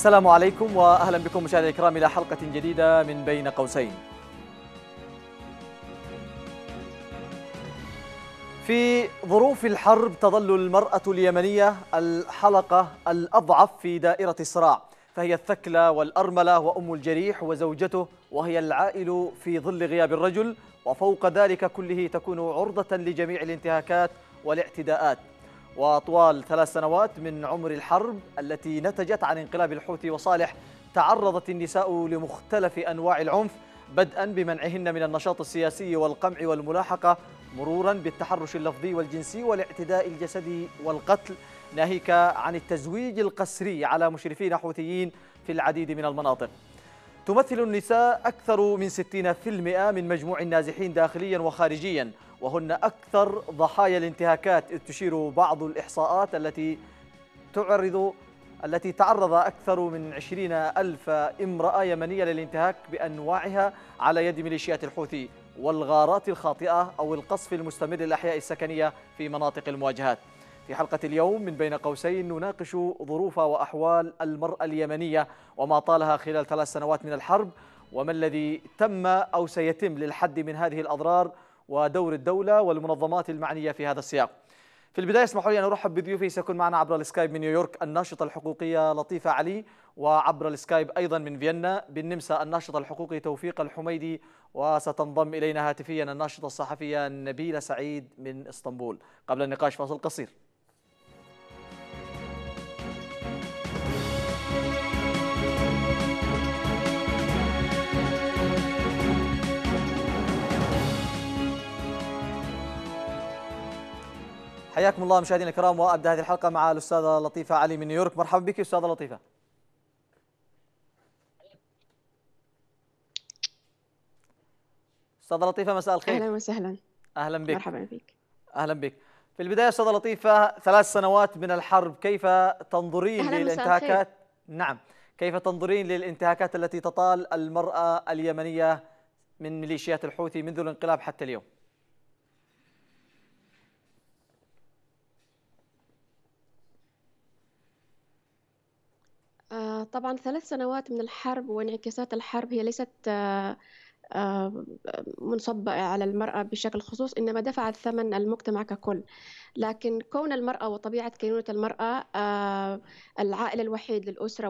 السلام عليكم واهلا بكم مشاهدينا الكرام الى حلقه جديده من بين قوسين. في ظروف الحرب تظل المراه اليمنيه الحلقه الاضعف في دائره الصراع، فهي الثكلى والارمله وام الجريح وزوجته وهي العائل في ظل غياب الرجل وفوق ذلك كله تكون عرضه لجميع الانتهاكات والاعتداءات. وطوال ثلاث سنوات من عمر الحرب التي نتجت عن انقلاب الحوثي وصالح تعرضت النساء لمختلف أنواع العنف بدءا بمنعهن من النشاط السياسي والقمع والملاحقة مرورا بالتحرش اللفظي والجنسي والاعتداء الجسدي والقتل ناهيك عن التزويج القسري على مشرفين حوثيين في العديد من المناطق تمثل النساء أكثر من 60% من مجموع النازحين داخليا وخارجيا وهن أكثر ضحايا الانتهاكات إذ تشير بعض الإحصاءات التي تعرض التي تعرض أكثر من 20 ألف امرأة يمنية للانتهاك بأنواعها على يد ميليشيات الحوثي والغارات الخاطئة أو القصف المستمر للأحياء السكنية في مناطق المواجهات في حلقة اليوم من بين قوسين نناقش ظروف وأحوال المرأة اليمنية وما طالها خلال ثلاث سنوات من الحرب وما الذي تم أو سيتم للحد من هذه الأضرار ودور الدولة والمنظمات المعنية في هذا السياق في البداية اسمحوا لي أن أرحب بضيوفي سيكون معنا عبر السكايب من نيويورك الناشطة الحقوقية لطيفة علي وعبر السكايب أيضا من فيينا بالنمسا الناشطة الحقوقي توفيق الحميدي وستنضم إلينا هاتفيا الناشطة الصحفية نبيلة سعيد من اسطنبول قبل النقاش فاصل قصير حياكم الله مشاهدينا الكرام وابدا هذه الحلقه مع الاستاذه لطيفه علي من نيويورك مرحبا بك استاذه لطيفه استاذه لطيفه مساء الخير اهلا وسهلا اهلا بك مرحبا بك اهلا بك في البدايه استاذه لطيفه ثلاث سنوات من الحرب كيف تنظرين للانتهاكات نعم كيف تنظرين للانتهاكات التي تطال المراه اليمنيه من ميليشيات الحوثي منذ الانقلاب حتى اليوم طبعا ثلاث سنوات من الحرب وانعكاسات الحرب هي ليست آه، آه، منصبة على المرأة بشكل خصوص إنما دفعت ثمن المجتمع ككل لكن كون المرأة وطبيعة كينونة المرأة آه، العائلة الوحيد للأسرة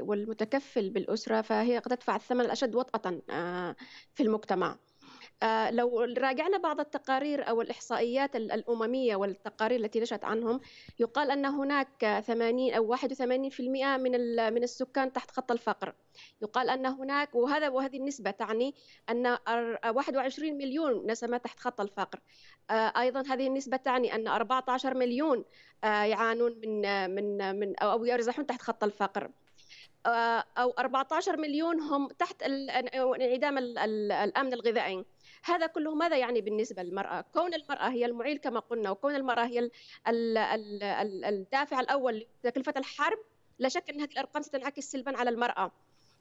والمتكفل بالأسرة فهي قد تدفع الثمن الأشد وطأة في المجتمع آه، لو راجعنا بعض التقارير أو الإحصائيات الأممية والتقارير التي نشأت عنهم يقال أن هناك 80 أو 81% من من السكان تحت خط الفقر يقال أن هناك وهذا وهذه النسبة تعني أن 21 مليون نسمة تحت خط الفقر آه، أيضا هذه النسبة تعني أن 14 مليون آه، يعانون من من من أو يرزحون تحت خط الفقر أو 14 مليون هم تحت انعدام الأمن الغذائي هذا كله ماذا يعني بالنسبه للمراه كون المراه هي المعيل كما قلنا وكون المراه هي الدافع الاول لتكلفه الحرب لا شك ان هذه الارقام ستنعكس سلبا على المراه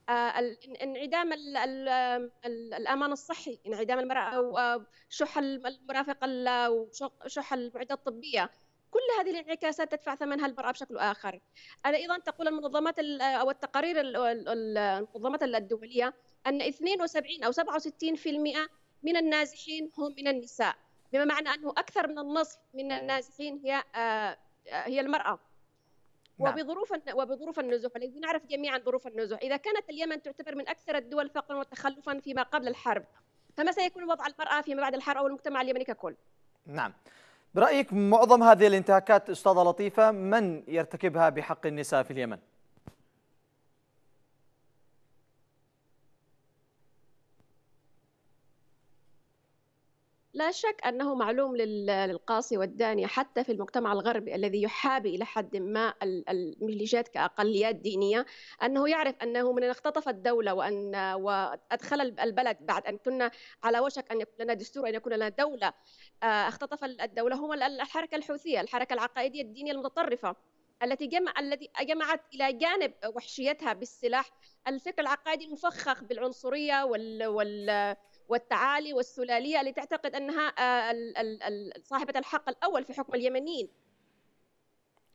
آه، انعدام الامان الصحي انعدام المراه وشح المرافقه وشح المعدات الطبيه كل هذه الانعكاسات تدفع ثمنها المرأة بشكل آخر أيضا تقول المنظمات أو التقارير المنظمات الدولية أن 72 أو 67% من النازحين هم من النساء بما معنى أنه أكثر من النصف من النازحين هي آه، هي المرأة نعم. وبظروف وبظروف النزوح الذي يعني نعرف جميعا ظروف النزوح اذا كانت اليمن تعتبر من اكثر الدول فقرا وتخلفا فيما قبل الحرب فما سيكون وضع المراه فيما بعد الحرب او المجتمع اليمني ككل نعم برايك معظم هذه الانتهاكات استاذه لطيفه من يرتكبها بحق النساء في اليمن لا شك أنه معلوم للقاصي والداني حتى في المجتمع الغربي الذي يحابي إلى حد ما المهلجات كأقليات دينية أنه يعرف أنه من اختطف الدولة وأن وأدخل البلد بعد أن كنا على وشك أن يكون لنا دستور أن يكون لنا دولة آه، اختطف الدولة هم الحركة الحوثية الحركة العقائدية الدينية المتطرفة التي جمع التي جمعت الى جانب وحشيتها بالسلاح الفكر العقائدي المفخخ بالعنصريه وال, وال... والتعالي والسلالية اللي تعتقد أنها آه، صاحبة الحق الأول في حكم اليمنيين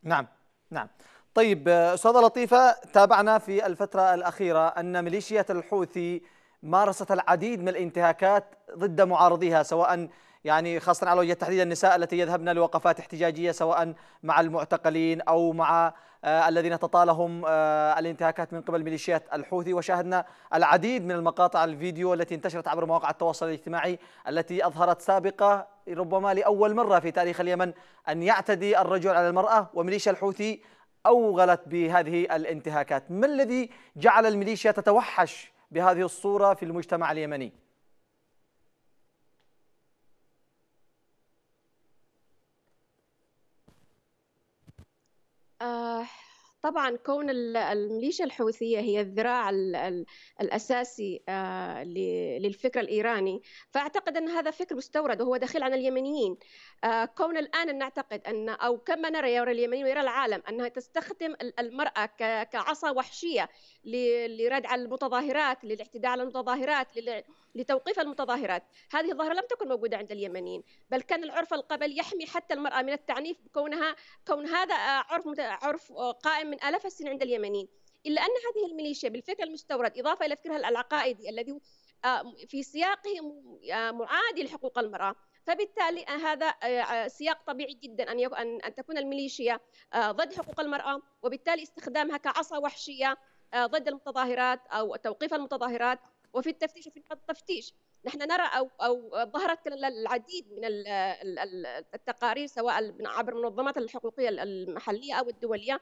نعم نعم طيب آه، أستاذة لطيفة تابعنا في الفترة الأخيرة أن ميليشيات الحوثي مارست العديد من الانتهاكات ضد معارضيها سواء يعني خاصة على وجه التحديد النساء التي يذهبن لوقفات احتجاجية سواء مع المعتقلين أو مع آه، الذين تطالهم آه، الانتهاكات من قبل ميليشيات الحوثي وشاهدنا العديد من المقاطع الفيديو التي انتشرت عبر مواقع التواصل الاجتماعي التي أظهرت سابقة ربما لأول مرة في تاريخ اليمن أن يعتدي الرجل على المرأة وميليشيا الحوثي أوغلت بهذه الانتهاكات ما الذي جعل الميليشيا تتوحش بهذه الصورة في المجتمع اليمني؟ Uh, طبعا كون الميليشيا الحوثيه هي الذراع الاساسي آه، للفكر الايراني فاعتقد ان هذا فكر مستورد وهو دخيل عن اليمنيين آه، كون الان نعتقد ان او كما نرى يرى اليمنيين ويرى العالم انها تستخدم المراه كعصا وحشيه لردع المتظاهرات للاعتداء على المتظاهرات لتوقيف المتظاهرات هذه الظاهره لم تكن موجوده عند اليمنيين بل كان العرف القبلي يحمي حتى المراه من التعنيف كونها كون هذا آه، عرف عرف قائم من آلاف السنين عند اليمنيين إلا أن هذه الميليشيا بالفكر المستورد إضافة إلى فكرها العقائدي الذي آه، في سياقه آه، معادي لحقوق المرأة فبالتالي آه، هذا سياق طبيعي جدا أن أن تكون الميليشيا ضد حقوق المرأة وبالتالي استخدامها كعصا وحشية ضد المتظاهرات أو توقيف المتظاهرات وفي التفتيش وفي التفتيش نحن نرى أو, أو ظهرت العديد من التقارير سواء عبر المنظمات الحقوقية المحلية أو الدولية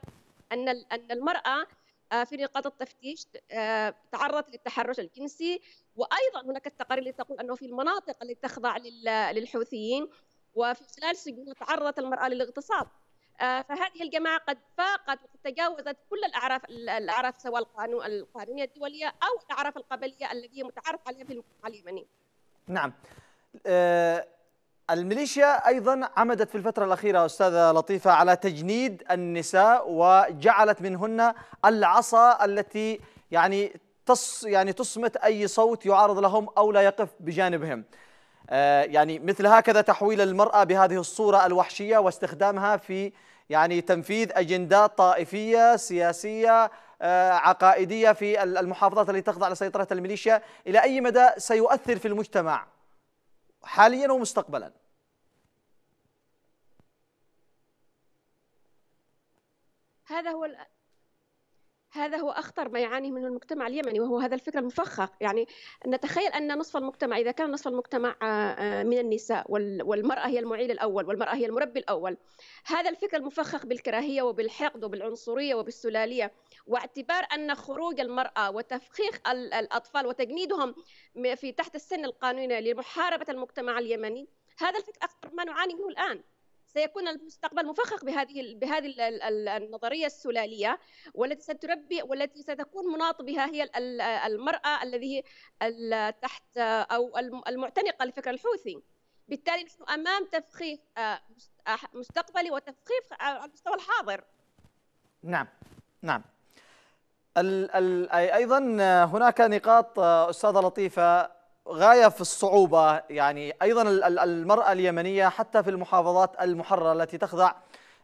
ان ان المراه آه، في نقاط التفتيش آه، تعرضت للتحرش الجنسي وايضا هناك التقارير اللي تقول انه في المناطق اللي تخضع للحوثيين وفي خلال سجونها تعرضت المراه للاغتصاب آه، فهذه الجماعه قد فاقت وتجاوزت كل الاعراف الاعراف سواء القانون القانونيه الدوليه او الاعراف القبليه التي متعارف عليها في المجتمع اليمني. نعم. أه الميليشيا أيضا عمدت في الفترة الأخيرة أستاذة لطيفة على تجنيد النساء وجعلت منهن العصا التي يعني تص يعني تصمت أي صوت يعارض لهم أو لا يقف بجانبهم آه، يعني مثل هكذا تحويل المرأة بهذه الصورة الوحشية واستخدامها في يعني تنفيذ أجندات طائفية سياسية آه، عقائدية في المحافظات التي تخضع لسيطرة الميليشيا إلى أي مدى سيؤثر في المجتمع حاليا ومستقبلا هذا هو هذا هو اخطر ما يعاني منه المجتمع اليمني وهو هذا الفكر المفخخ يعني نتخيل ان نصف المجتمع اذا كان نصف المجتمع آه، آه، من النساء والمراه هي المعيل الاول والمراه هي المربي الاول هذا الفكر المفخخ بالكراهيه وبالحقد وبالعنصريه وبالسلاليه واعتبار ان خروج المراه وتفخيخ الاطفال وتجنيدهم في تحت السن القانوني لمحاربه المجتمع اليمني هذا الفكر اخطر ما نعاني منه الان سيكون المستقبل مفخخ بهذه بهذه النظريه السلاليه والتي ستربي والتي ستكون مناط بها هي المراه الذي تحت او المعتنقه لفكر الحوثي بالتالي نحن امام تفخيخ آه، آه، مستقبلي وتفخيخ على المستوى الحاضر نعم نعم ال ال ايضا هناك نقاط آه، استاذه لطيفه غاية في الصعوبة يعني أيضا المرأة اليمنية حتى في المحافظات المحررة التي تخضع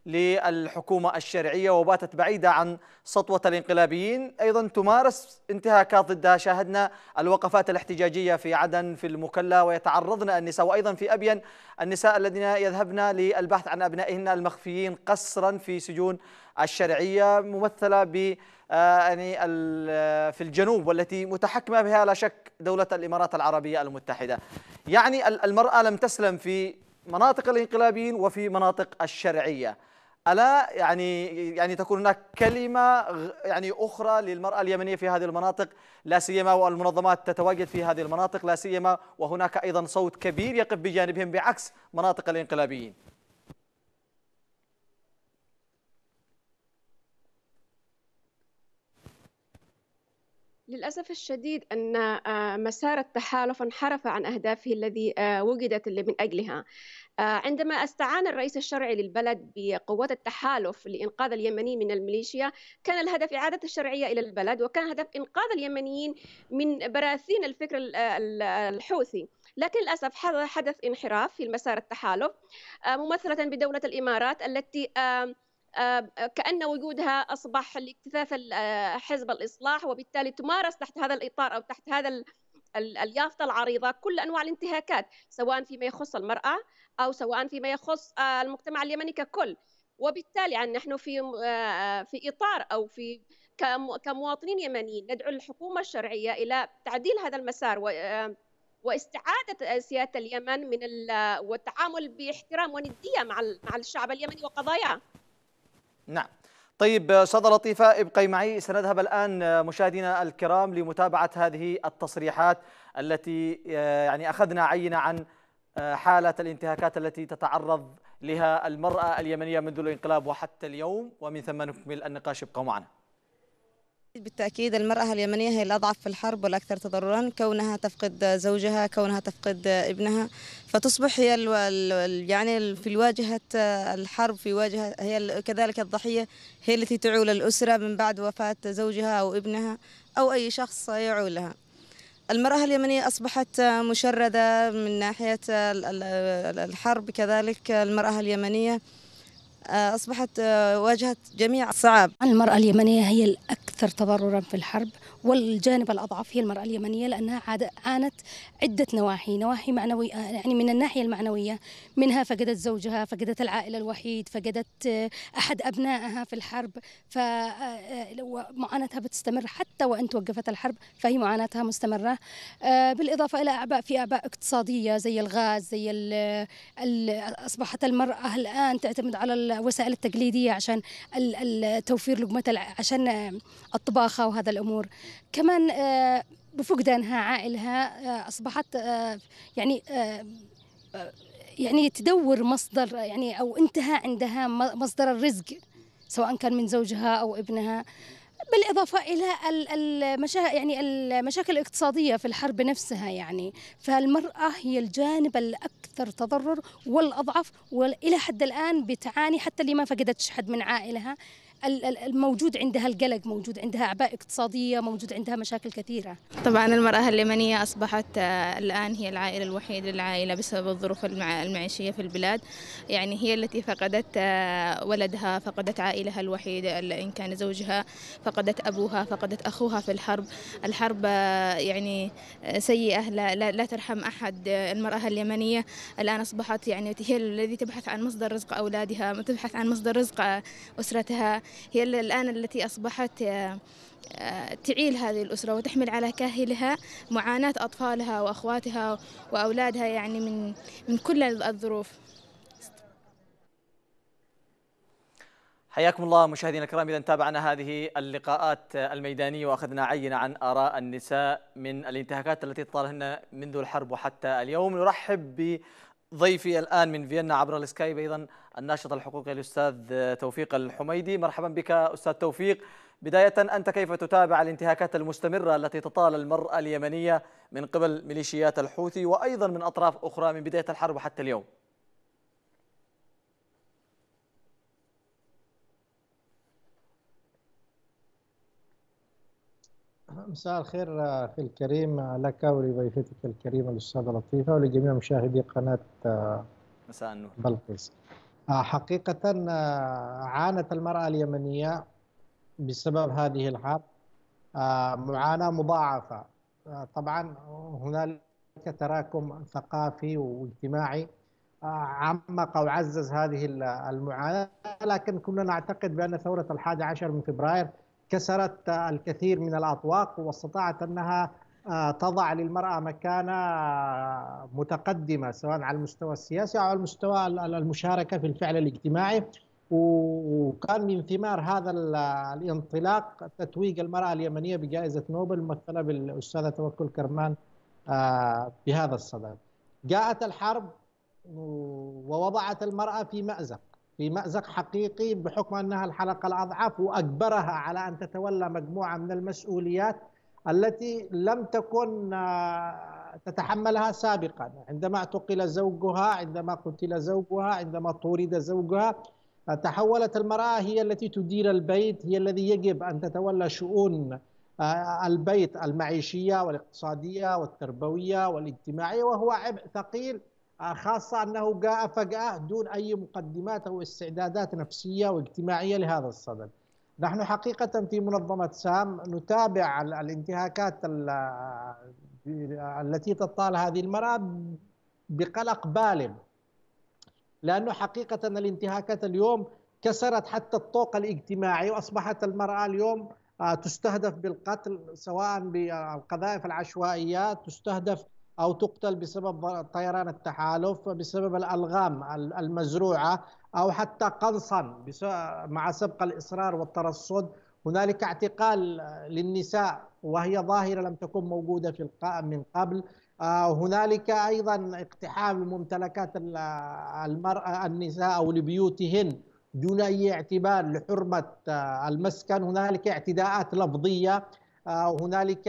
للحكومة الشرعية وباتت بعيدة عن سطوة الانقلابيين أيضا تمارس انتهاكات ضدها شاهدنا الوقفات الاحتجاجية في عدن في المكلا ويتعرضن النساء وأيضا في أبين النساء الذين يذهبن للبحث عن أبنائهن المخفيين قسرا في سجون الشرعية ممثلة ب آه، يعني آه، في الجنوب والتي متحكمة بها لا شك دولة الإمارات العربية المتحدة يعني المرأة لم تسلم في مناطق الانقلابيين وفي مناطق الشرعيه ألا يعني يعني تكون هناك كلمة يعني أخرى للمرأة اليمنية في هذه المناطق لا سيما والمنظمات تتواجد في هذه المناطق لا سيما وهناك أيضا صوت كبير يقف بجانبهم بعكس مناطق الانقلابيين للأسف الشديد أن آه، مسار التحالف انحرف عن أهدافه الذي آه، وجدت من أجلها آه، عندما استعان الرئيس الشرعي للبلد بقوات التحالف لإنقاذ اليمنيين من الميليشيا كان الهدف إعادة الشرعية إلى البلد وكان هدف إنقاذ اليمنيين من براثين الفكر الحوثي لكن للأسف حدث انحراف في مسار التحالف ممثلة بدولة الإمارات التي آه، كأن وجودها أصبح لاكتثاث آه، حزب الإصلاح وبالتالي تمارس تحت هذا الإطار أو تحت هذا اليافطة العريضة كل أنواع الانتهاكات سواء فيما يخص المرأة أو سواء فيما يخص آه، المجتمع اليمني ككل وبالتالي يعني نحن في في إطار أو في كمواطنين يمنيين ندعو الحكومة الشرعية إلى تعديل هذا المسار واستعادة سيادة اليمن من والتعامل باحترام وندية مع مع الشعب اليمني وقضاياه نعم طيب استاذه لطيفة ابقي معي سنذهب الآن مشاهدينا الكرام لمتابعة هذه التصريحات التي يعني أخذنا عينة عن حالة الانتهاكات التي تتعرض لها المرأة اليمنية منذ الانقلاب وحتى اليوم ومن ثم نكمل النقاش ابقوا معنا بالتأكيد المرأة اليمنية هي الأضعف في الحرب والأكثر تضررا كونها تفقد زوجها كونها تفقد ابنها فتصبح هي ال ال يعني في واجهة الحرب في واجهة هي كذلك الضحية هي التي تعول الأسرة من بعد وفاة زوجها أو ابنها أو أي شخص يعولها المرأة اليمنية أصبحت مشردة من ناحية الحرب كذلك المرأة اليمنية آه، أصبحت آه، واجهت جميع الصعاب المرأة اليمنية هي الأكثر تضررا في الحرب والجانب الأضعف هي المرأة اليمنية لأنها عانت عدة نواحي نواحي معنوية آه، يعني من الناحية المعنوية منها فقدت زوجها فقدت العائلة الوحيد فقدت آه، أحد أبنائها في الحرب فمعاناتها آه، بتستمر حتى وإن توقفت الحرب فهي معاناتها مستمرة بالإضافة إلى أعباء في أعباء اقتصادية زي الغاز زي الـ الـ أصبحت المرأة الآن تعتمد على الوسائل التقليدية عشان توفير لقمة عشان الطباخة وهذا الأمور كمان آه، بفقدانها عائلها آه، اصبحت آه، يعني يعني تدور مصدر يعني او انتهى عندها مصدر الرزق سواء كان من زوجها او ابنها بالإضافة إلى المشا... يعني المشاكل الاقتصادية في الحرب نفسها يعني فالمرأة هي الجانب الأكثر تضرر والأضعف وإلى حد الآن بتعاني حتى اللي ما فقدتش حد من عائلها الموجود عندها القلق موجود عندها أعباء اقتصادية موجود عندها مشاكل كثيرة طبعا المرأة اليمنية أصبحت آه، الآن هي العائلة الوحيدة للعائلة بسبب الظروف المعيشية في البلاد يعني هي التي فقدت آه، ولدها فقدت عائلها الوحيدة إن كان زوجها فقدت أبوها فقدت أخوها في الحرب الحرب آه، يعني سيئة لا, لا, لا ترحم أحد المرأة اليمنية الآن أصبحت يعني هي التي تبحث عن مصدر رزق أولادها تبحث عن مصدر رزق أسرتها هي الآن التي أصبحت آه، آه، تعيل هذه الأسرة وتحمل على كاهلها معاناة أطفالها وأخواتها وأولادها يعني من من كل الظروف حياكم الله مشاهدينا الكرام اذا تابعنا هذه اللقاءات الميدانيه واخذنا عينه عن اراء النساء من الانتهاكات التي طالهن منذ الحرب وحتى اليوم نرحب ب ضيفي الآن من فيينا عبر السكايب أيضا الناشط الحقوقي الأستاذ توفيق الحميدي مرحبا بك أستاذ توفيق بداية أنت كيف تتابع الانتهاكات المستمرة التي تطال المرأة اليمنية من قبل ميليشيات الحوثي وأيضا من أطراف أخرى من بداية الحرب حتى اليوم مساء الخير اخي الكريم لك ولضيفتك الكريمه الاستاذه لطيفه ولجميع مشاهدي قناه مساء النور بلقيس حقيقه عانت المراه اليمنيه بسبب هذه الحرب معاناه مضاعفه طبعا هنالك تراكم ثقافي واجتماعي عمق او عزز هذه المعاناه لكن كنا نعتقد بان ثوره الحادي عشر من فبراير كسرت الكثير من الأطواق واستطاعت أنها آه، تضع للمرأة مكانة آه، متقدمة سواء على المستوى السياسي أو على المستوى المشاركة في الفعل الاجتماعي وكان من ثمار هذا الانطلاق تتويج المرأة اليمنية بجائزة نوبل ممثلة بالأستاذة توكل كرمان آه، بهذا الصدد جاءت الحرب ووضعت المرأة في مأزق في مأزق حقيقي بحكم أنها الحلقة الأضعف وأجبرها على أن تتولى مجموعة من المسؤوليات التي لم تكن آه، تتحملها سابقا عندما اعتقل زوجها عندما قتل زوجها عندما طرد زوجها آه، تحولت المرأة هي التي تدير البيت هي الذي يجب أن تتولى شؤون آه، البيت المعيشية والاقتصادية والتربوية والاجتماعية وهو عبء ثقيل خاصة أنه جاء فجأة دون أي مقدمات أو استعدادات نفسية واجتماعية لهذا الصدد نحن حقيقة في منظمة سام نتابع الانتهاكات التي تطال هذه المرأة بقلق بالغ لأنه حقيقة الانتهاكات اليوم كسرت حتى الطوق الاجتماعي وأصبحت المرأة اليوم آه، تستهدف بالقتل سواء بالقذائف العشوائيات تستهدف أو تقتل بسبب طيران التحالف بسبب الألغام المزروعة أو حتى قنصا مع سبق الإصرار والترصد هنالك اعتقال للنساء وهي ظاهرة لم تكن موجودة في من قبل آه، هنالك أيضا اقتحام ممتلكات المرأة النساء أو لبيوتهن دون أي اعتبار لحرمة آه، المسكن هنالك اعتداءات لفظية آه، هنالك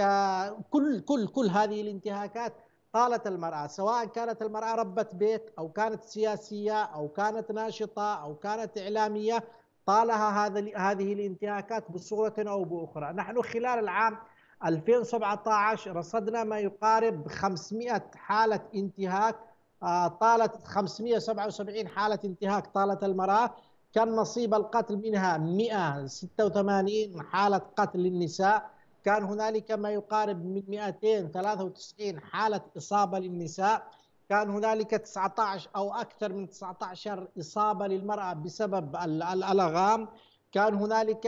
كل كل كل هذه الانتهاكات طالت المرأة سواء كانت المرأة ربة بيت أو كانت سياسية أو كانت ناشطة أو كانت إعلامية طالها هذا هذه الانتهاكات بصورة أو بأخرى نحن خلال العام 2017 رصدنا ما يقارب 500 حالة انتهاك آه، طالت 577 حالة انتهاك طالت المرأة كان نصيب القتل منها 186 حالة قتل للنساء كان هنالك ما يقارب من 293 حالة إصابة للنساء كان هنالك 19 أو أكثر من 19 إصابة للمرأة بسبب الألغام كان هنالك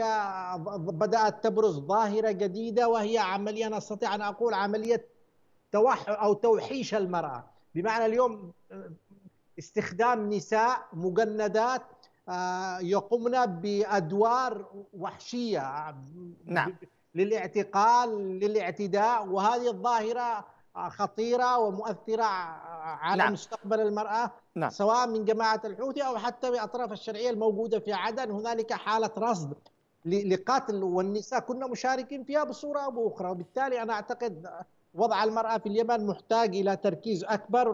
بدأت تبرز ظاهرة جديدة وهي عملية أنا أستطيع أن أقول عملية توحش أو توحيش المرأة بمعنى اليوم استخدام نساء مجندات آه، يقمن بأدوار وحشية نعم للاعتقال للاعتداء وهذه الظاهره خطيره ومؤثره على نعم. مستقبل المراه نعم. سواء من جماعه الحوثي او حتى باطراف الشرعيه الموجوده في عدن هنالك حاله رصد لقتل والنساء كنا مشاركين فيها بصوره او باخرى وبالتالي انا اعتقد وضع المرأة في اليمن محتاج إلى تركيز أكبر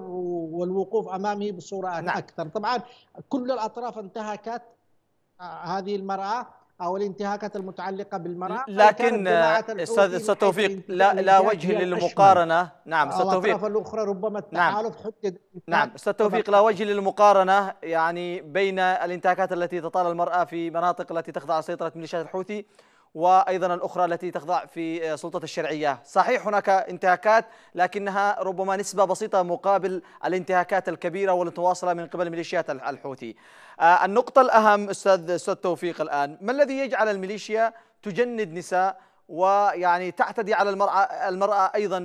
والوقوف أمامه بصورة نعم. أكثر طبعا كل الأطراف انتهكت آه، هذه المرأة او الانتهاكات المتعلقه بالمراه لكن استاذ توفيق لا لا وجه للمقارنه نعم استاذ توفيق الاخرى ربما نعم. التحالف نعم. حدد نعم استاذ توفيق لا وجه للمقارنه يعني بين الانتهاكات التي تطال المراه في مناطق التي تخضع لسيطره ميليشيات الحوثي وأيضا الأخرى التي تخضع في آه، سلطة الشرعية صحيح هناك انتهاكات لكنها ربما نسبة بسيطة مقابل الانتهاكات الكبيرة والمتواصلة من قبل ميليشيات الحوثي آه، النقطة الأهم أستاذ أستاذ توفيق الآن ما الذي يجعل الميليشيا تجند نساء ويعني تعتدي على المرأة المرأة أيضا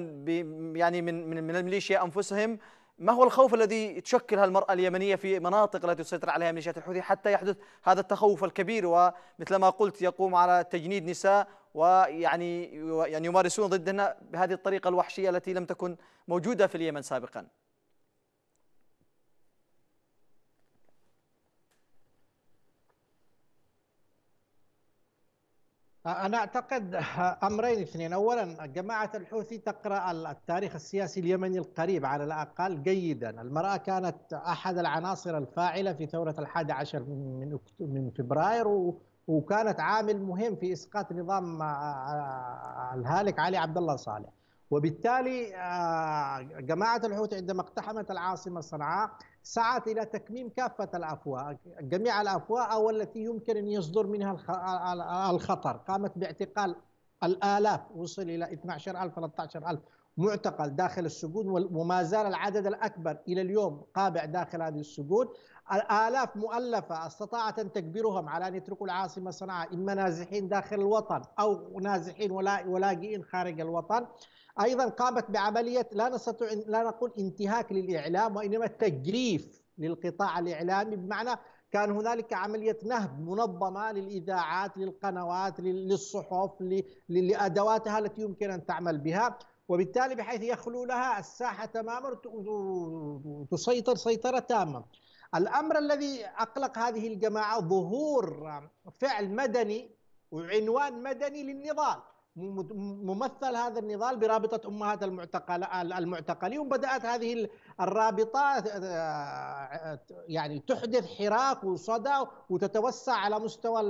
يعني من من الميليشيا أنفسهم ما هو الخوف الذي تشكل المرأة اليمنية في مناطق التي تسيطر عليها ميليشيات الحوثي حتى يحدث هذا التخوف الكبير ومثل ما قلت يقوم على تجنيد نساء ويعني يعني يمارسون ضدنا بهذه الطريقة الوحشية التي لم تكن موجودة في اليمن سابقاً أنا أعتقد أمرين اثنين أولا جماعة الحوثي تقرأ التاريخ السياسي اليمني القريب على الأقل جيدا المرأة كانت أحد العناصر الفاعلة في ثورة الحادي عشر من, من فبراير وكانت عامل مهم في إسقاط نظام آه، آه، الهالك علي عبد الله صالح وبالتالي آه، جماعة الحوثي عندما اقتحمت العاصمة صنعاء سعت إلى تكميم كافة الأفواه جميع الأفواه أو التي يمكن أن يصدر منها الخطر قامت باعتقال الآلاف وصل إلى 12000 13000 معتقل داخل السجون وما زال العدد الأكبر إلى اليوم قابع داخل هذه السجون آلاف مؤلفة استطاعت أن تجبرهم على أن يتركوا العاصمة صنعاء إما نازحين داخل الوطن أو نازحين ولاجئين خارج الوطن أيضا قامت بعملية لا نستطيع لا نقول انتهاك للإعلام وإنما تجريف للقطاع الإعلامي بمعنى كان هنالك عملية نهب منظمة للإذاعات للقنوات للصحف لأدواتها التي يمكن أن تعمل بها وبالتالي بحيث يخلو لها الساحة تماما وتسيطر سيطرة تامة الأمر الذي أقلق هذه الجماعة ظهور فعل مدني وعنوان مدني للنضال ممثل هذا النضال برابطة أمهات المعتقل المعتقلين وبدات هذه الرابطة آه، يعني تحدث حراك وصدى وتتوسع على مستوى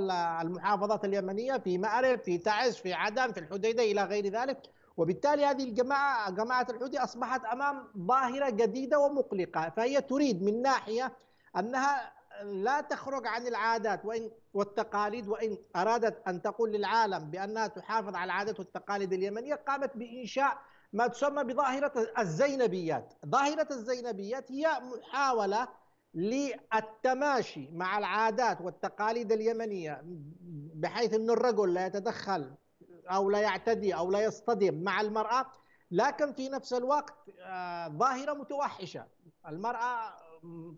المحافظات اليمنية في مأرب في تعز في عدن في الحديدة إلى غير ذلك وبالتالي هذه الجماعة جماعة الحوثي أصبحت أمام ظاهرة جديدة ومقلقة فهي تريد من ناحية أنها لا تخرج عن العادات وإن والتقاليد وإن أرادت أن تقول للعالم بأنها تحافظ على العادات والتقاليد اليمنية قامت بإنشاء ما تسمى بظاهرة الزينبيات ظاهرة الزينبيات هي محاولة للتماشي مع العادات والتقاليد اليمنية بحيث أن الرجل لا يتدخل أو لا يعتدي أو لا يصطدم مع المرأة لكن في نفس الوقت آه، ظاهرة متوحشة المرأة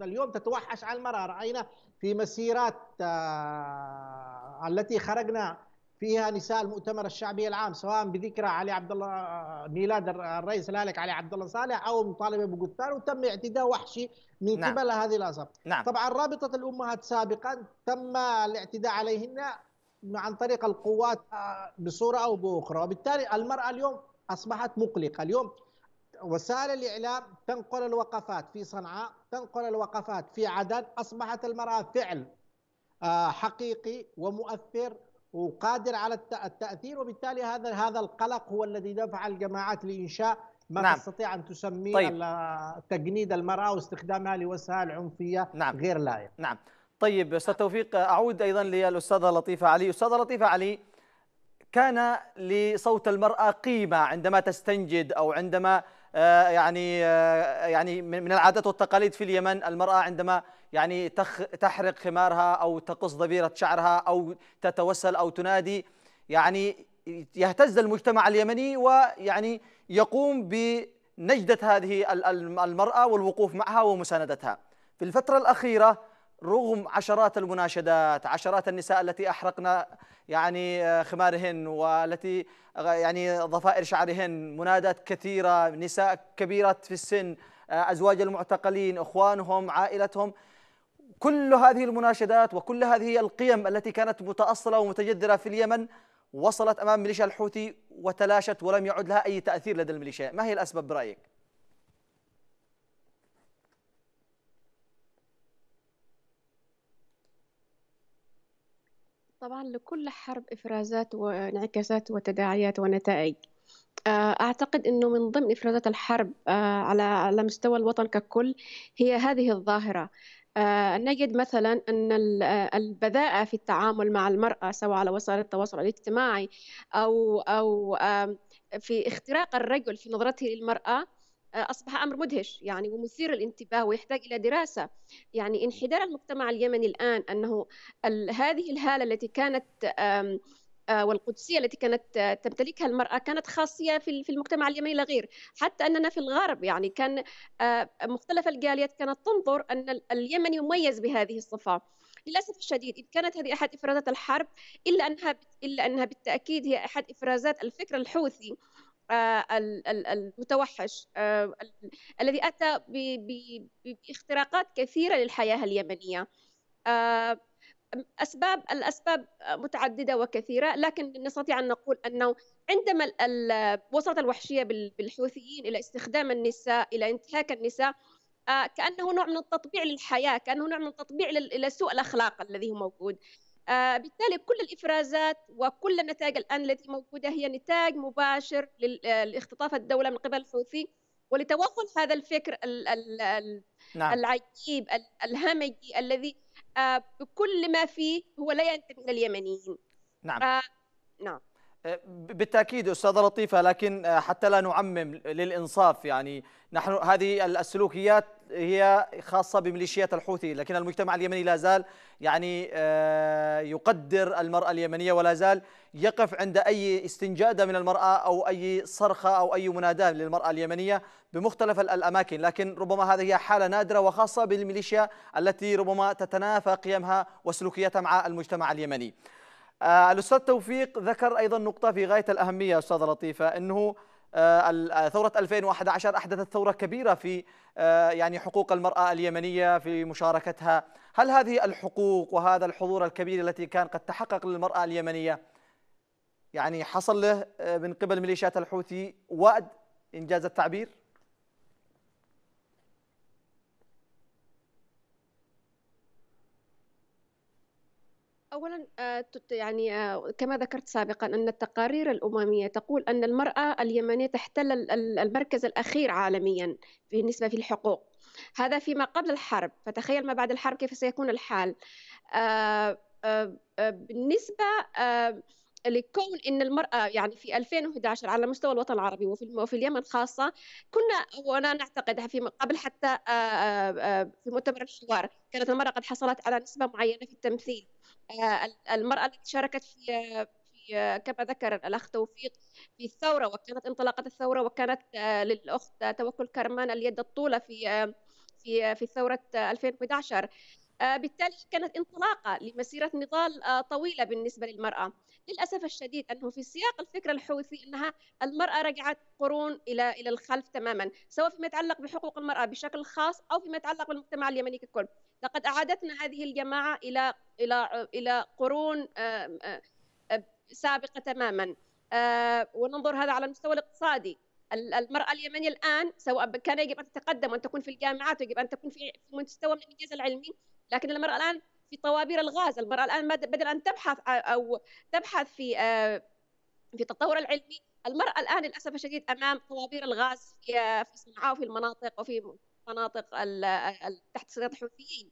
اليوم تتوحش على المرأة رأينا في مسيرات آه، التي خرجنا فيها نساء المؤتمر الشعبي العام سواء بذكرى علي عبد الله آه، ميلاد الرئيس الهالك علي عبد الله صالح او مطالبه بقطان وتم اعتداء وحشي من نعم. قبل هذه الاسر نعم. طبعا رابطه الامهات سابقا تم الاعتداء عليهن عن طريق القوات آه، بصوره او باخرى وبالتالي المراه اليوم اصبحت مقلقه اليوم وسائل الإعلام تنقل الوقفات في صنعاء تنقل الوقفات في عدن أصبحت المرأة فعل آه، حقيقي ومؤثر وقادر على التأثير وبالتالي هذا هذا القلق هو الذي دفع الجماعات لإنشاء ما نعم. تستطيع أن تسميه طيب. تجنيد المرأة واستخدامها لوسائل عنفية نعم. غير لائقة نعم طيب أستاذ توفيق أعود أيضا للأستاذة لطيفة علي أستاذة لطيفة علي كان لصوت المرأة قيمة عندما تستنجد أو عندما آه، يعني آه، يعني من العادات والتقاليد في اليمن المرأة عندما يعني تحرق خمارها أو تقص ضبيرة شعرها أو تتوسل أو تنادي يعني يهتز المجتمع اليمني ويعني يقوم بنجدة هذه المرأة والوقوف معها ومساندتها في الفترة الأخيرة رغم عشرات المناشدات عشرات النساء التي أحرقنا يعني آه، خمارهن والتي آه، يعني ضفائر شعرهن منادات كثيرة نساء كبيرات في السن آه، أزواج المعتقلين إخوانهم عائلتهم كل هذه المناشدات وكل هذه القيم التي كانت متأصلة ومتجذرة في اليمن وصلت أمام ميليشيا الحوثي وتلاشت ولم يعد لها أي تأثير لدى الميليشيا ما هي الأسباب برأيك؟ طبعا لكل حرب افرازات وانعكاسات وتداعيات ونتائج آه، اعتقد انه من ضمن افرازات الحرب آه، على على مستوى الوطن ككل هي هذه الظاهره آه، نجد مثلا ان البذاءه في التعامل مع المراه سواء على وسائل التواصل الاجتماعي او او في اختراق الرجل في نظرته للمراه أصبح أمر مدهش يعني ومثير للانتباه ويحتاج إلى دراسة يعني انحدار المجتمع اليمني الآن أنه هذه الهالة التي كانت آه، والقدسيه التي كانت آه، تمتلكها المراه كانت خاصيه في المجتمع اليمني لا غير، حتى اننا في الغرب يعني كان آه، مختلف الجاليات كانت تنظر ان اليمن يميز بهذه الصفه للاسف الشديد ان كانت هذه احد افرازات الحرب الا انها الا انها بالتاكيد هي احد افرازات الفكر الحوثي آه، المتوحش آه، الذي أتى باختراقات كثيرة للحياة اليمنية آه، أسباب الأسباب متعددة وكثيرة لكن نستطيع أن نقول أنه عندما وصلت الوحشية بالحوثيين إلى استخدام النساء إلى انتهاك النساء كأنه نوع من التطبيع للحياة كأنه نوع من التطبيع إلى سوء الأخلاق الذي هو موجود آه، بالتالي كل الإفرازات وكل النتائج الآن التي موجودة هي نتاج مباشر آه، لاختطاف الدولة من قبل الحوثي ولتوغل هذا الفكر نعم. العجيب الهمجي الذي آه، بكل ما فيه هو لا ينتمي اليمنيين نعم آه نعم بالتاكيد استاذه لطيفه لكن آه، حتى لا نعمم للانصاف يعني نحن هذه السلوكيات هي خاصه بميليشيات الحوثي لكن المجتمع اليمني لا زال يعني آه، يقدر المراه اليمنيه ولا زال يقف عند اي استنجاده من المراه او اي صرخه او اي مناداه للمراه اليمنيه بمختلف الاماكن لكن ربما هذه هي حاله نادره وخاصه بالميليشيا التي ربما تتنافى قيمها وسلوكياتها مع المجتمع اليمني آه، الأستاذ توفيق ذكر أيضا نقطة في غاية الأهمية أستاذة لطيفة أنه آه، آه، ثورة 2011 أحدثت ثورة كبيرة في يعني حقوق المرأة اليمنية في مشاركتها هل هذه الحقوق وهذا الحضور الكبير التي كان قد تحقق للمرأة اليمنية يعني حصل له من قبل ميليشيات الحوثي وأد إنجاز التعبير؟ أولا آه، يعني آه، كما ذكرت سابقا أن التقارير الأممية تقول أن المرأة اليمنية تحتل المركز الأخير عالميا بالنسبة في الحقوق هذا فيما قبل الحرب فتخيل ما بعد الحرب كيف سيكون الحال آه، بالنسبة لكون ان المراه يعني في 2011 على مستوى الوطن العربي وفي وفي اليمن خاصه كنا وانا نعتقد في قبل حتى في مؤتمر الحوار كانت المراه قد حصلت على نسبه معينه في التمثيل آه، المرأة التي شاركت في في كما ذكر الأخ توفيق في الثورة وكانت انطلاقة الثورة وكانت آه، للأخت توكل كرمان اليد الطولة في آه، في في ثورة 2011 بالتالي كانت انطلاقة لمسيرة نضال طويلة بالنسبة للمرأة للأسف الشديد أنه في سياق الفكر الحوثي أنها المرأة رجعت قرون إلى إلى الخلف تماما سواء فيما يتعلق بحقوق المرأة بشكل خاص أو فيما يتعلق بالمجتمع اليمني ككل لقد اعادتنا هذه الجماعه الى الى الى قرون سابقه تماما آه، وننظر هذا على المستوى الاقتصادي المرأة اليمنية الآن سواء كان يجب أن تتقدم وأن تكون في الجامعات ويجب أن تكون في مستوى من الإنجاز العلمي لكن المرأة الآن في طوابير الغاز المرأة الآن بدل أن تبحث آه، أو تبحث في آه، في التطور العلمي المرأة الآن للأسف الشديد أمام طوابير الغاز في صنعاء وفي المناطق وفي مناطق تحت سيطرة الحوثيين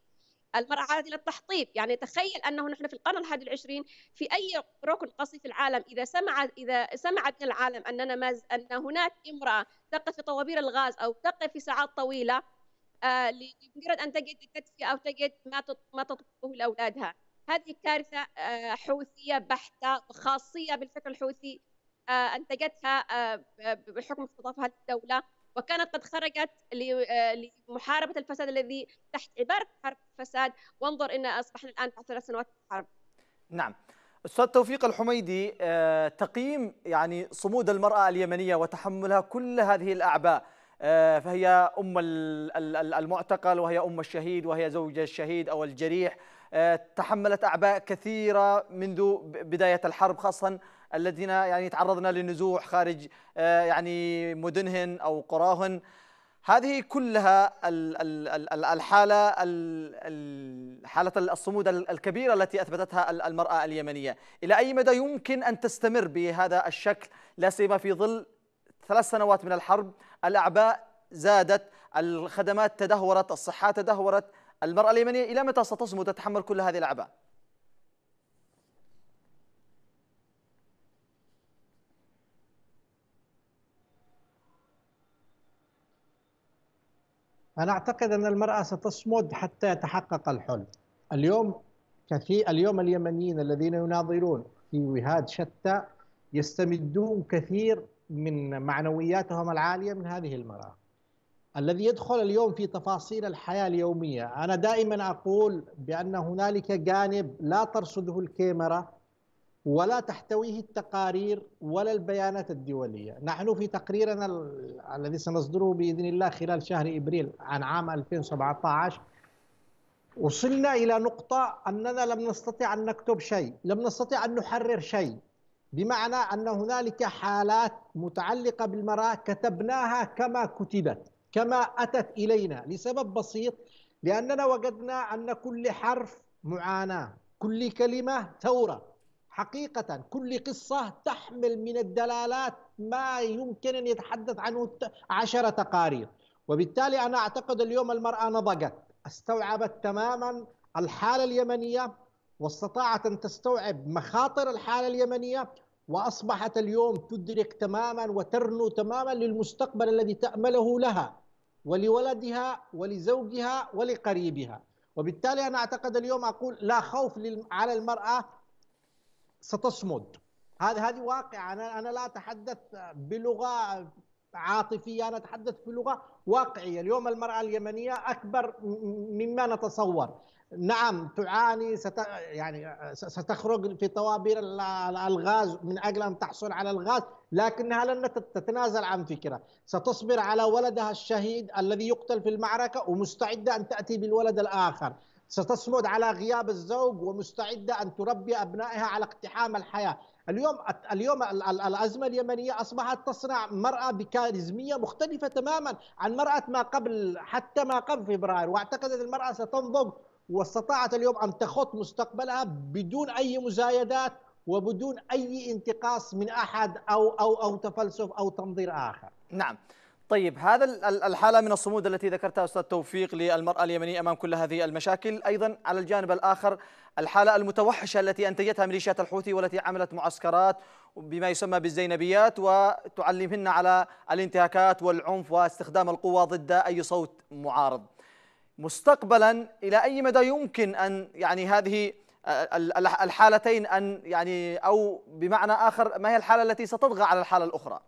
المرأة عادة إلى يعني تخيل أنه نحن في القرن الحادي العشرين في أي ركن قصي في العالم إذا سمعت إذا سمعت العالم أننا ماز أن هناك امرأة تقف في طوابير الغاز أو تقف في ساعات طويلة آه لمجرد أن تجد التدفئة أو تجد ما ما تطلبه لأولادها هذه كارثة آه حوثية بحتة وخاصية بالفكر الحوثي آه أنتجتها آه، بحكم استضافها الدولة وكانت قد خرجت آه، لمحاربة الفساد الذي تحت عبارة حرب فساد وانظر إن أصبحنا الآن بعد ثلاث سنوات حرب نعم استاذ توفيق الحميدي آه، تقييم يعني صمود المراه اليمنيه وتحملها كل هذه الاعباء آه، فهي ام المعتقل وهي ام الشهيد وهي زوجة الشهيد او الجريح آه، تحملت أعباء كثيرة منذ بداية الحرب خاصة الذين يعني تعرضنا للنزوح خارج آه، يعني مدنهن أو قراهن هذه كلها الحالة حالة الصمود الكبيرة التي أثبتتها المرأة اليمنية إلى أي مدى يمكن أن تستمر بهذا الشكل لا سيما في ظل ثلاث سنوات من الحرب الأعباء زادت الخدمات تدهورت الصحة تدهورت المرأة اليمنية إلى متى ستصمد وتتحمل كل هذه الأعباء أنا أعتقد أن المرأة ستصمد حتى يتحقق الحلم اليوم كثير اليوم اليمنيين الذين يناضلون في وهاد شتى يستمدون كثير من معنوياتهم العالية من هذه المرأة الذي يدخل اليوم في تفاصيل الحياة اليومية أنا دائما أقول بأن هنالك جانب لا ترصده الكاميرا ولا تحتويه التقارير ولا البيانات الدولية نحن في تقريرنا الذي سنصدره بإذن الله خلال شهر إبريل عن عام 2017 وصلنا إلى نقطة أننا لم نستطع أن نكتب شيء لم نستطع أن نحرر شيء بمعنى أن هنالك حالات متعلقة بالمرأة كتبناها كما كتبت كما أتت إلينا لسبب بسيط لأننا وجدنا أن كل حرف معاناة كل كلمة ثورة حقيقة كل قصة تحمل من الدلالات ما يمكن أن يتحدث عنه عشرة تقارير وبالتالي أنا أعتقد اليوم المرأة نضجت استوعبت تماما الحالة اليمنية واستطاعت أن تستوعب مخاطر الحالة اليمنية وأصبحت اليوم تدرك تماما وترنو تماما للمستقبل الذي تأمله لها ولولدها ولزوجها ولقريبها وبالتالي أنا أعتقد اليوم أقول لا خوف على المرأة ستصمد هذه هذه واقع أنا أنا لا أتحدث بلغة عاطفية أنا أتحدث بلغة واقعية اليوم المرأة اليمنية أكبر مما نتصور نعم تعاني ست يعني ستخرج في طوابير الغاز من اجل ان تحصل على الغاز لكنها لن تتنازل عن فكره ستصبر على ولدها الشهيد الذي يقتل في المعركه ومستعده ان تاتي بالولد الاخر ستصمد على غياب الزوج ومستعده ان تربي ابنائها على اقتحام الحياه اليوم اليوم الازمه اليمنيه اصبحت تصنع مراه بكاريزميه مختلفه تماما عن مراه ما قبل حتى ما قبل فبراير واعتقدت المراه ستنضج واستطاعت اليوم أن تخط مستقبلها بدون أي مزايدات وبدون أي انتقاص من أحد أو أو أو تفلسف أو تنظير آخر. نعم. طيب هذا الحالة من الصمود التي ذكرتها أستاذ توفيق للمرأة اليمنية أمام كل هذه المشاكل أيضا على الجانب الآخر الحالة المتوحشة التي أنتجتها ميليشيات الحوثي والتي عملت معسكرات بما يسمى بالزينبيات وتعلمهن على الانتهاكات والعنف واستخدام القوة ضد أي صوت معارض مستقبلا إلى أي مدى يمكن أن يعني هذه آه، الحالتين أن يعني أو بمعنى آخر ما هي الحالة التي ستطغى على الحالة الأخرى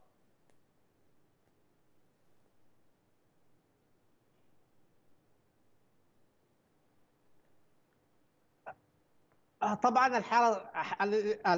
آه، طبعا الحالة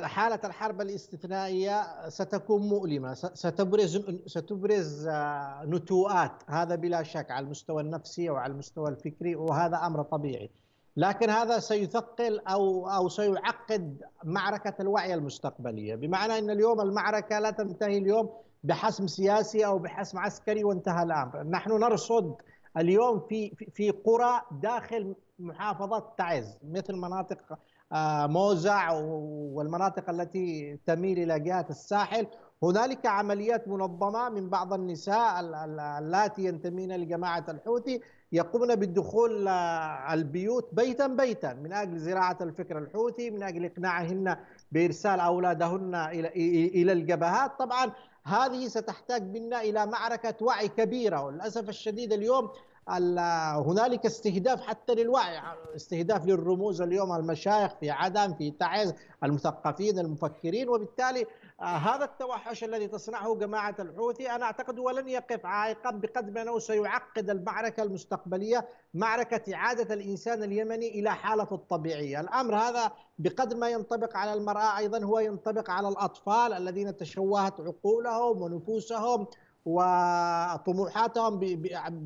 حالة الحرب الاستثنائية ستكون مؤلمة ستبرز ستبرز آه، نتوءات هذا بلا شك على المستوى النفسي وعلى المستوى الفكري وهذا أمر طبيعي لكن هذا سيثقل أو أو سيعقد معركة الوعي المستقبلية بمعنى أن اليوم المعركة لا تنتهي اليوم بحسم سياسي أو بحسم عسكري وانتهى الأمر نحن نرصد اليوم في في قرى داخل محافظة تعز مثل مناطق آه، موزع والمناطق التي تميل الى جهه الساحل هنالك عمليات منظمه من بعض النساء اللاتي ينتمين لجماعه الحوثي يقومن بالدخول آه، البيوت بيتا بيتا من اجل زراعه الفكر الحوثي من اجل اقناعهن بارسال اولادهن الى الى الجبهات طبعا هذه ستحتاج منا الى معركه وعي كبيره وللاسف الشديد اليوم هنالك استهداف حتى للوعي استهداف للرموز اليوم المشايخ في عدن في تعز المثقفين المفكرين وبالتالي آه، هذا التوحش الذي تصنعه جماعة الحوثي أنا أعتقد ولن يقف عائقا بقدر ما أنه سيعقد المعركة المستقبلية معركة إعادة الإنسان اليمني إلى حالته الطبيعية الأمر هذا بقدر ما ينطبق على المرأة أيضا هو ينطبق على الأطفال الذين تشوهت عقولهم ونفوسهم وطموحاتهم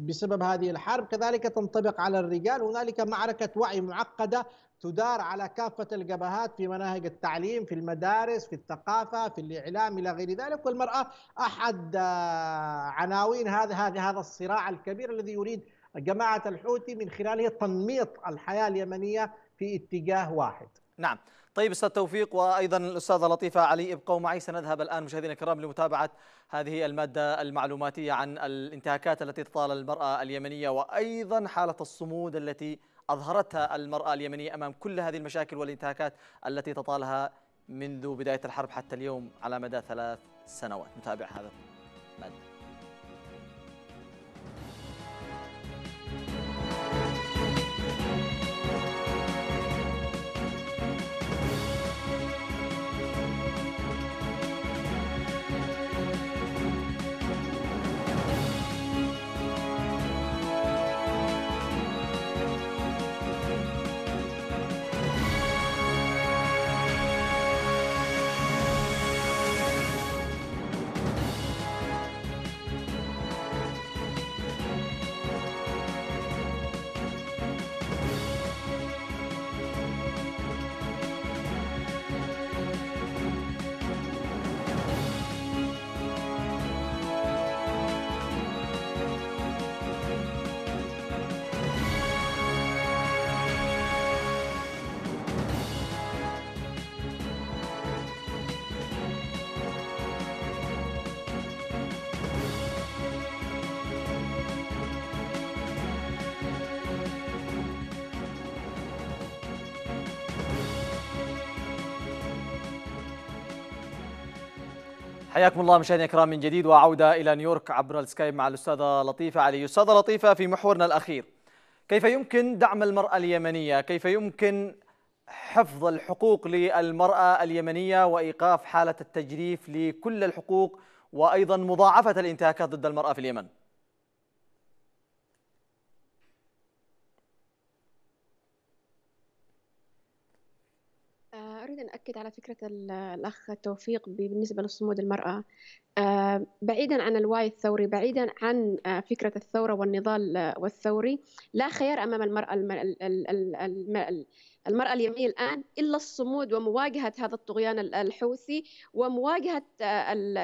بسبب هذه الحرب كذلك تنطبق على الرجال هنالك معركة وعي معقدة تدار على كافة الجبهات في مناهج التعليم في المدارس في الثقافة في الإعلام إلى غير ذلك والمرأة أحد آه، عناوين هذا هذا هذا الصراع الكبير الذي يريد جماعة الحوثي من خلاله تنميط الحياة اليمنية في اتجاه واحد نعم طيب استاذ توفيق وايضا الاستاذه لطيفه علي ابقوا معي سنذهب الان مشاهدينا الكرام لمتابعه هذه الماده المعلوماتيه عن الانتهاكات التي تطال المراه اليمنيه وايضا حاله الصمود التي اظهرتها المراه اليمنيه امام كل هذه المشاكل والانتهاكات التي تطالها منذ بدايه الحرب حتى اليوم على مدى ثلاث سنوات نتابع هذا الماده حياكم الله مشاهدينا الكرام من جديد وعوده الى نيويورك عبر السكايب مع الاستاذه لطيفه علي. استاذه لطيفه في محورنا الاخير كيف يمكن دعم المراه اليمنيه؟ كيف يمكن حفظ الحقوق للمراه اليمنيه وايقاف حاله التجريف لكل الحقوق وايضا مضاعفه الانتهاكات ضد المراه في اليمن؟ أريد أن أكد على فكرة الأخ توفيق بالنسبة لصمود المرأة آه، بعيدا عن الوعي الثوري بعيدا عن آه، فكرة الثورة والنضال آه، والثوري لا خيار أمام المرأة المرأة اليمنية الآن إلا الصمود ومواجهة هذا الطغيان الحوثي ومواجهة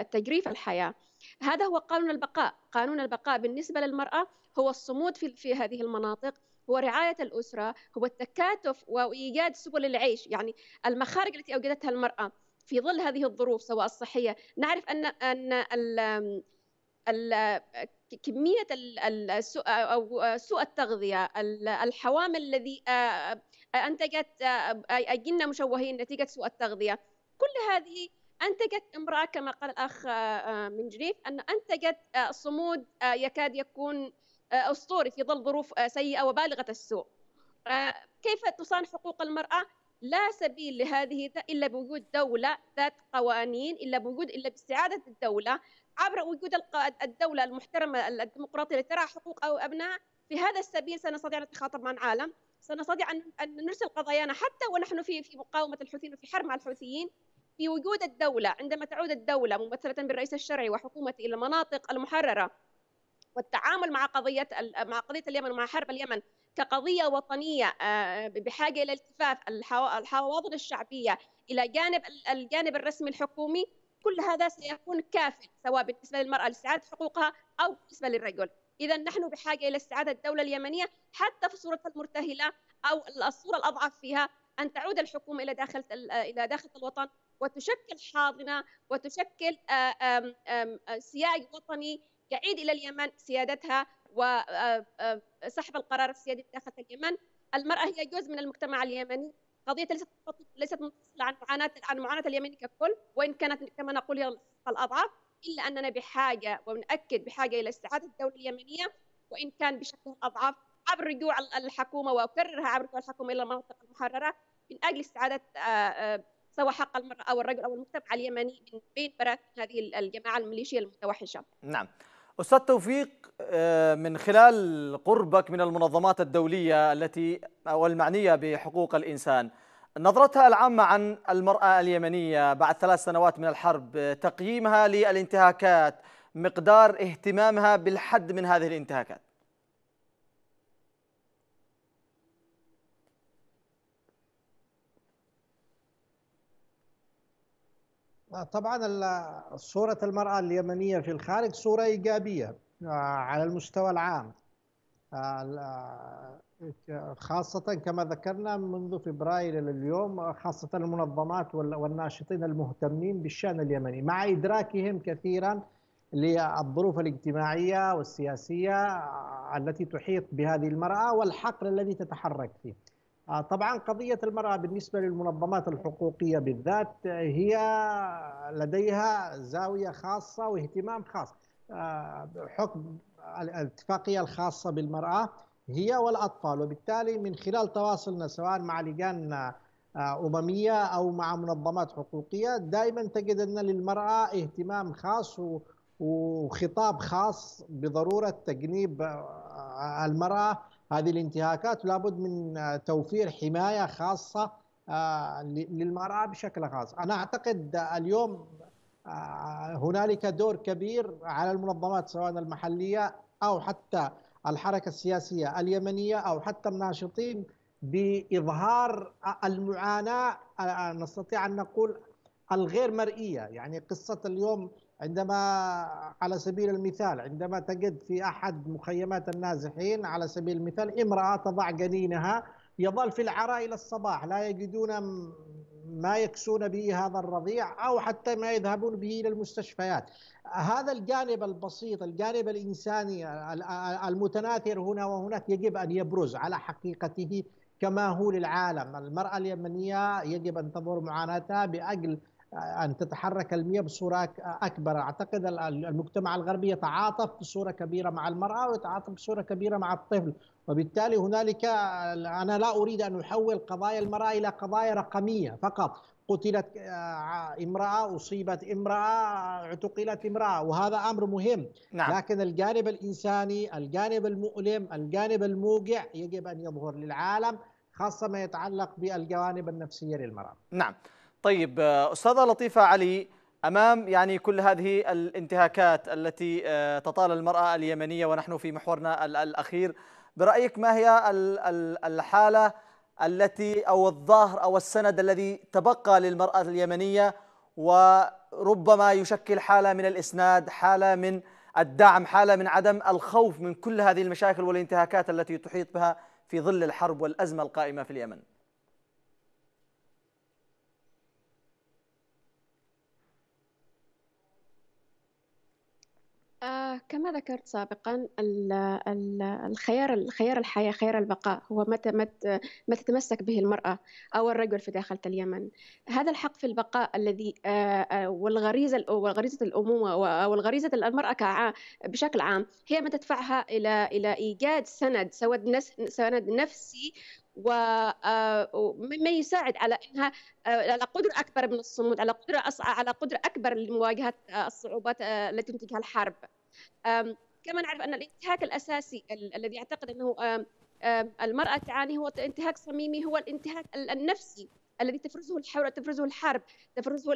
تجريف الحياة هذا هو قانون البقاء قانون البقاء بالنسبة للمرأة هو الصمود في هذه المناطق هو رعاية الأسرة هو التكاتف وإيجاد سبل العيش يعني المخارج التي أوجدتها المرأة في ظل هذه الظروف سواء الصحية نعرف أن أن كمية أو سوء التغذية الحوامل الذي أنتجت أجنة مشوهين نتيجة سوء التغذية كل هذه أنتجت امرأة كما قال الأخ من جريف أن أنتجت صمود يكاد يكون اسطوري آه، في ظل ظروف آه، سيئه وبالغه السوء كيف تصان حقوق المراه لا سبيل لهذه الا بوجود دوله ذات قوانين الا بوجود الا باستعاده الدوله عبر وجود الدوله المحترمه الديمقراطيه التي ترعى حقوق او ابناء في هذا السبيل سنستطيع ان نتخاطب مع العالم سنستطيع ان نرسل قضايانا حتى ونحن في في مقاومه الحوثيين وفي حرب مع الحوثيين في وجود الدوله عندما تعود الدوله ممثله بالرئيس الشرعي وحكومته الى المناطق المحرره والتعامل مع قضيه مع قضيه اليمن ومع حرب اليمن كقضيه وطنيه آه، بحاجه الى التفاف الحواضن الشعبيه الى جانب الجانب الرسمي الحكومي كل هذا سيكون كافي سواء بالنسبه للمراه لاستعاده حقوقها او بالنسبه للرجل اذا نحن بحاجه الى استعاده الدوله اليمنيه حتى في صورتها المرتهله او الصوره الاضعف فيها ان تعود الحكومه الى داخل الى داخل الوطن وتشكل حاضنه وتشكل آه، آه، سياج وطني يعيد إلى اليمن سيادتها وسحب آه، آه، القرار السيادي داخل اليمن المرأة هي جزء من المجتمع اليمني قضية ليست ليست منفصلة عن معاناة عن معاناة اليمن ككل وإن كانت كما نقول هي الأضعف إلا أننا بحاجة ونؤكد بحاجة إلى استعادة الدولة اليمنية وإن كان بشكل أضعف عبر رجوع الحكومة وأكررها عبر رجوع الحكومة إلى المناطق المحررة من أجل استعادة آه، سواء حق المرأة أو الرجل أو المجتمع اليمني من بين براثن هذه الجماعة الميليشية المتوحشة. نعم. أستاذ توفيق آه، من خلال قربك من المنظمات الدولية التي أو المعنية بحقوق الإنسان نظرتها العامة عن المرأة اليمنية بعد ثلاث سنوات من الحرب تقييمها للانتهاكات مقدار اهتمامها بالحد من هذه الانتهاكات آه، طبعا صورة المرأة اليمنية في الخارج صورة إيجابية آه، على المستوى العام آه، خاصة كما ذكرنا منذ فبراير إلى اليوم خاصة المنظمات والناشطين المهتمين بالشأن اليمني مع إدراكهم كثيرا للظروف الاجتماعية والسياسية التي تحيط بهذه المرأة والحقل الذي تتحرك فيه آه، طبعا قضية المرأة بالنسبة للمنظمات الحقوقية بالذات آه، هي لديها زاوية خاصة واهتمام خاص آه، حكم الاتفاقية الخاصة بالمرأة هي والأطفال وبالتالي من خلال تواصلنا سواء مع لجان أممية أو مع منظمات حقوقية دائما تجد أن للمرأة اهتمام خاص وخطاب خاص بضرورة تجنيب المرأة هذه الانتهاكات لابد من آه، توفير حمايه خاصه آه، للمراه بشكل خاص انا اعتقد اليوم آه، هنالك دور كبير على المنظمات سواء المحليه او حتى الحركه السياسيه اليمنيه او حتى الناشطين باظهار المعاناه نستطيع ان نقول الغير مرئيه يعني قصه اليوم عندما على سبيل المثال عندما تجد في أحد مخيمات النازحين على سبيل المثال امرأة تضع جنينها يظل في العراء إلى الصباح لا يجدون ما يكسون به هذا الرضيع أو حتى ما يذهبون به إلى المستشفيات هذا الجانب البسيط الجانب الإنساني المتناثر هنا وهناك يجب أن يبرز على حقيقته كما هو للعالم المرأة اليمنية يجب أن تظهر معاناتها بأجل أن تتحرك المياه بصورة أكبر أعتقد المجتمع الغربي يتعاطف بصورة كبيرة مع المرأة ويتعاطف بصورة كبيرة مع الطفل وبالتالي هنالك أنا لا أريد أن أحول قضايا المرأة إلى قضايا رقمية فقط قتلت آه، امرأة أصيبت امرأة اعتقلت امرأة وهذا أمر مهم نعم. لكن الجانب الإنساني الجانب المؤلم الجانب الموجع يجب أن يظهر للعالم خاصة ما يتعلق بالجوانب النفسية للمرأة نعم طيب آه، أستاذة لطيفة علي أمام يعني كل هذه الانتهاكات التي آه، تطال المرأة اليمنية ونحن في محورنا الأخير برأيك ما هي الحالة التي أو الظاهر أو السند الذي تبقى للمرأة اليمنية وربما يشكل حالة من الإسناد حالة من الدعم حالة من عدم الخوف من كل هذه المشاكل والانتهاكات التي تحيط بها في ظل الحرب والأزمة القائمة في اليمن آه، كما ذكرت سابقا الخيار الخيار الحياه خيار البقاء هو متى ما تتمسك به المراه او الرجل في داخل اليمن هذا الحق في البقاء الذي آه، آه، والغريزه والغريزه الامومه والغريزه المراه بشكل عام هي ما تدفعها الى الى ايجاد سند سند نفسي ومما آه، يساعد على انها آه، على قدره اكبر من الصمود على قدره على قدره اكبر لمواجهه آه، الصعوبات التي تنتجها الحرب كما نعرف ان الانتهاك الاساسي الذي اعتقد انه المراه تعاني هو انتهاك صميمي هو الانتهاك النفسي الذي تفرزه الحرب تفرزه الحرب تفرزه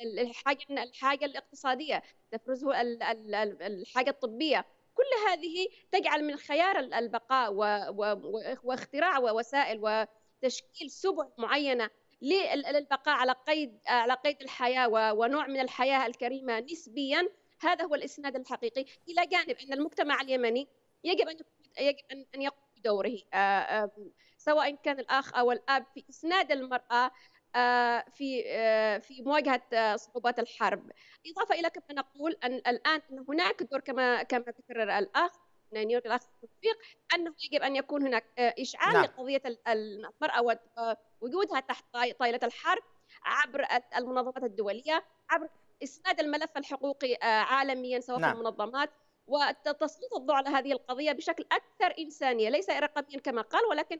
الحاجه الحاجه الاقتصاديه تفرزه الحاجه الطبيه كل هذه تجعل من خيار البقاء و... و... واختراع ووسائل وتشكيل سبل معينه للبقاء على قيد على قيد الحياه و... ونوع من الحياه الكريمه نسبيا هذا هو الاسناد الحقيقي الى جانب ان المجتمع اليمني يجب ان يجب ان يقوم بدوره آه، آه، سواء كان الاخ او الاب في اسناد المراه آه، في آه، في مواجهه آه، صعوبات الحرب اضافه الى كما نقول ان الان ان هناك دور كما كما تكرر الاخ نيويورك الاخ توفيق انه يجب ان يكون هناك اشعار نعم. لقضيه المراه ووجودها تحت طائله الحرب عبر المنظمات الدوليه عبر اسناد الملف الحقوقي عالميا سواء نعم. في المنظمات وتسليط الضوء على هذه القضيه بشكل اكثر انسانيه ليس رقميا كما قال ولكن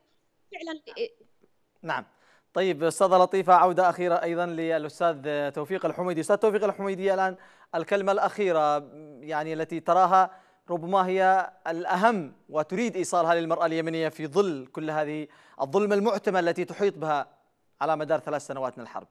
فعلا نعم طيب استاذه لطيفه عوده اخيره ايضا للاستاذ توفيق الحميدي، استاذ توفيق الحميدي الان الكلمه الاخيره يعني التي تراها ربما هي الاهم وتريد ايصالها للمراه اليمنيه في ظل كل هذه الظلمه المعتمه التي تحيط بها على مدار ثلاث سنوات من الحرب.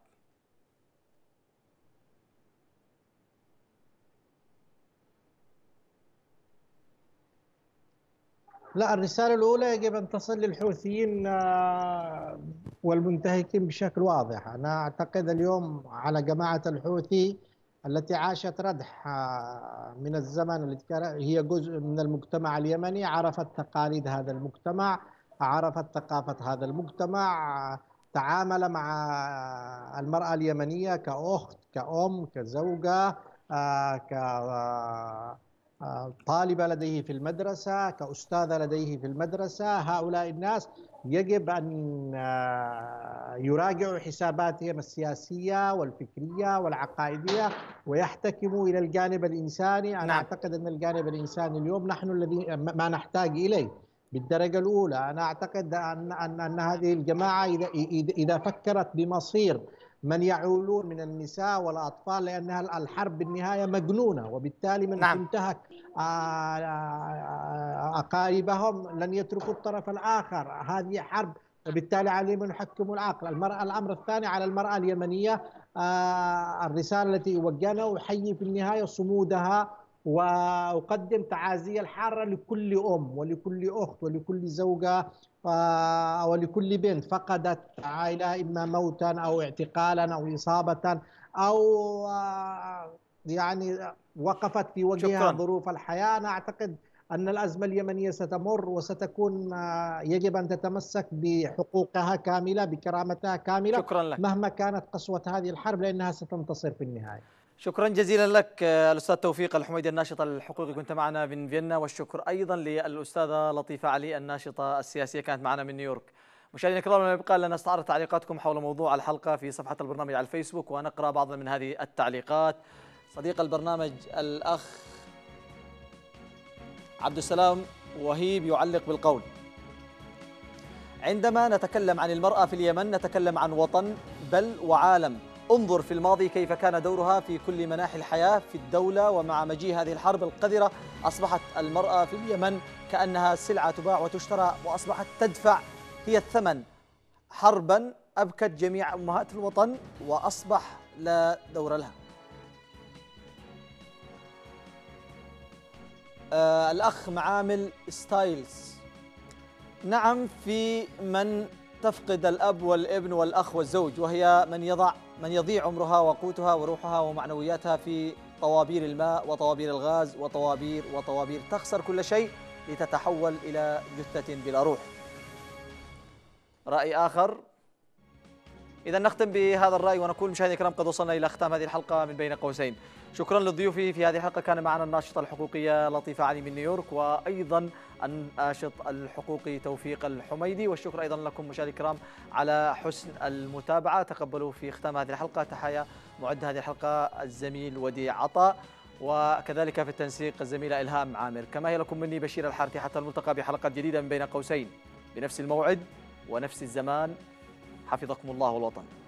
لا الرسالة الأولى يجب أن تصل للحوثيين آه، والمنتهكين بشكل واضح أنا أعتقد اليوم على جماعة الحوثي التي عاشت ردح آه، من الزمن التي هي جزء من المجتمع اليمني عرفت تقاليد هذا المجتمع عرفت ثقافة هذا المجتمع آه، تعامل مع المرأة اليمنية كأخت كأم كزوجة ك طالبة لديه في المدرسة كأستاذة لديه في المدرسة هؤلاء الناس يجب أن آه، يراجعوا حساباتهم السياسية والفكرية والعقائدية ويحتكموا إلى الجانب الإنساني أنا نعم. أعتقد أن الجانب الإنساني اليوم نحن الذي ما نحتاج إليه بالدرجة الأولى أنا أعتقد أن, أن, أن هذه الجماعة إذا, إذا فكرت بمصير من يعولون من النساء والاطفال لانها الحرب بالنهايه مجنونه وبالتالي من نعم. انتهك آه، آه، اقاربهم لن يتركوا الطرف الاخر هذه حرب وبالتالي عليهم ان يحكموا العقل، المراه الامر الثاني على المراه اليمنيه آه، الرساله التي وجهنا احيي في النهايه صمودها وأقدم تعازي الحارة لكل أم ولكل أخت ولكل زوجة ولكل بنت فقدت عائلة إما موتا أو اعتقالا أو إصابة أو آه، يعني وقفت في وجهها ظروف الحياة أنا أعتقد أن الأزمة اليمنية ستمر وستكون آه، يجب أن تتمسك بحقوقها كاملة بكرامتها كاملة شكرا لك. مهما كانت قسوة هذه الحرب لأنها ستنتصر في النهاية شكرا جزيلا لك آه، الاستاذ توفيق الحميدي الناشط الحقوقي كنت معنا من فيينا والشكر ايضا للاستاذه لطيفه علي الناشطه السياسيه كانت معنا من نيويورك مشاهدينا الكرام لما يبقى لنا نستعرض تعليقاتكم حول موضوع الحلقه في صفحه البرنامج على الفيسبوك ونقرا بعضا من هذه التعليقات صديق البرنامج الاخ عبد السلام وهيب يعلق بالقول عندما نتكلم عن المراه في اليمن نتكلم عن وطن بل وعالم انظر في الماضي كيف كان دورها في كل مناحي الحياة في الدولة ومع مجيء هذه الحرب القذرة أصبحت المرأة في اليمن كأنها سلعة تباع وتشترى وأصبحت تدفع هي الثمن حربا أبكت جميع أمهات الوطن وأصبح لا دور لها آه الأخ معامل ستايلز نعم في من تفقد الأب والابن والأخ والزوج وهي من يضع من يضيع عمرها وقوتها وروحها ومعنوياتها في طوابير الماء وطوابير الغاز وطوابير وطوابير تخسر كل شيء لتتحول إلى جثة بلا روح رأي آخر إذا نختم بهذا الرأي ونقول مشاهدينا الكرام قد وصلنا إلى ختام هذه الحلقة من بين قوسين شكرا لضيوفي في هذه الحلقة كان معنا الناشطة الحقوقية لطيفة علي من نيويورك وأيضا الناشط الحقوقي توفيق الحميدي والشكر أيضا لكم مشاهدي الكرام على حسن المتابعة تقبلوا في ختام هذه الحلقة تحايا معد هذه الحلقة الزميل وديع عطاء وكذلك في التنسيق الزميلة إلهام عامر كما هي لكم مني بشير الحارثي حتى الملتقى بحلقة جديدة من بين قوسين بنفس الموعد ونفس الزمان حفظكم الله والوطن